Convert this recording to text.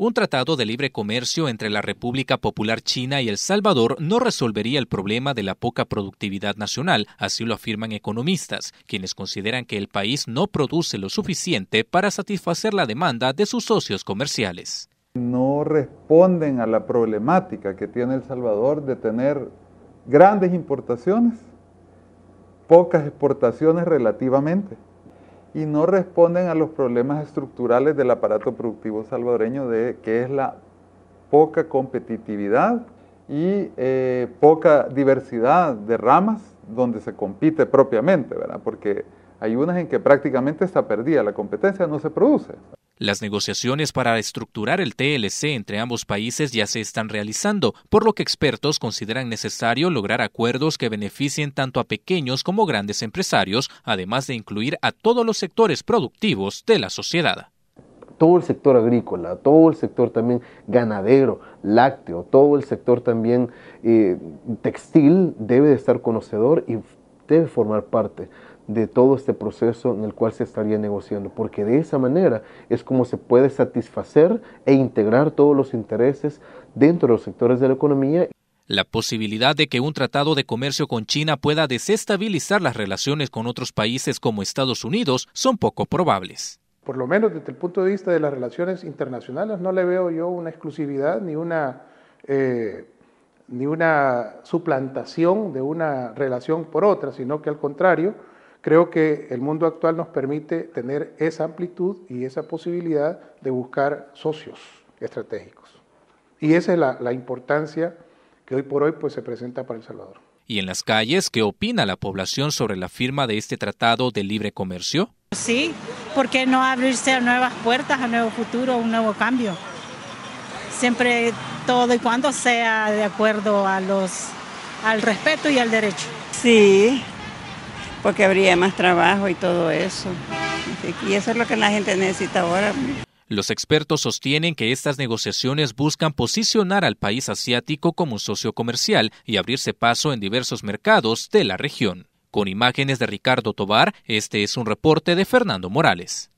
Un tratado de libre comercio entre la República Popular China y El Salvador no resolvería el problema de la poca productividad nacional, así lo afirman economistas, quienes consideran que el país no produce lo suficiente para satisfacer la demanda de sus socios comerciales. No responden a la problemática que tiene El Salvador de tener grandes importaciones, pocas exportaciones relativamente y no responden a los problemas estructurales del aparato productivo salvadoreño, de, que es la poca competitividad y eh, poca diversidad de ramas donde se compite propiamente, ¿verdad? Porque hay unas en que prácticamente está perdida la competencia, no se produce. Las negociaciones para estructurar el TLC entre ambos países ya se están realizando, por lo que expertos consideran necesario lograr acuerdos que beneficien tanto a pequeños como grandes empresarios, además de incluir a todos los sectores productivos de la sociedad. Todo el sector agrícola, todo el sector también ganadero, lácteo, todo el sector también eh, textil debe de estar conocedor y debe formar parte de todo este proceso en el cual se estaría negociando, porque de esa manera es como se puede satisfacer e integrar todos los intereses dentro de los sectores de la economía. La posibilidad de que un tratado de comercio con China pueda desestabilizar las relaciones con otros países como Estados Unidos son poco probables. Por lo menos desde el punto de vista de las relaciones internacionales no le veo yo una exclusividad ni una, eh, ni una suplantación de una relación por otra, sino que al contrario, Creo que el mundo actual nos permite tener esa amplitud y esa posibilidad de buscar socios estratégicos. Y esa es la, importancia que hoy por hoy pues, se presenta para El Salvador. ¿Y en las calles qué opina la población sobre la firma de este tratado de libre comercio? Sí, porque no abrirse a nuevas puertas, a nuevo futuro, a un nuevo cambio? Siempre todo y cuando sea de acuerdo a los, al respeto y al derecho. Sí, porque habría más trabajo y todo eso. Y eso es lo que la gente necesita ahora. Los expertos sostienen que estas negociaciones buscan posicionar al país asiático como un socio comercial y abrirse paso en diversos mercados de la región. Con imágenes de Ricardo Tobar, este es un reporte de Fernando Morales.